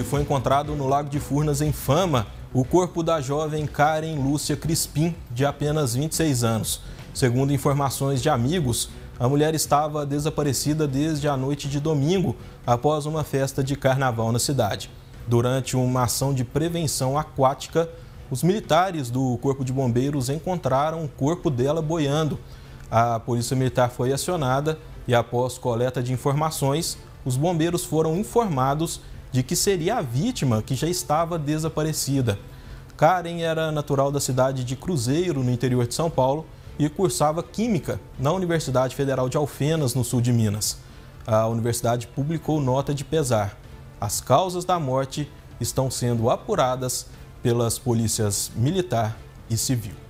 e foi encontrado no Lago de Furnas, em Fama, o corpo da jovem Karen Lúcia Crispim, de apenas 26 anos. Segundo informações de amigos, a mulher estava desaparecida desde a noite de domingo, após uma festa de carnaval na cidade. Durante uma ação de prevenção aquática, os militares do Corpo de Bombeiros encontraram o corpo dela boiando. A Polícia Militar foi acionada e, após coleta de informações, os bombeiros foram informados de que seria a vítima que já estava desaparecida. Karen era natural da cidade de Cruzeiro, no interior de São Paulo, e cursava Química na Universidade Federal de Alfenas, no sul de Minas. A universidade publicou nota de pesar. As causas da morte estão sendo apuradas pelas polícias militar e civil.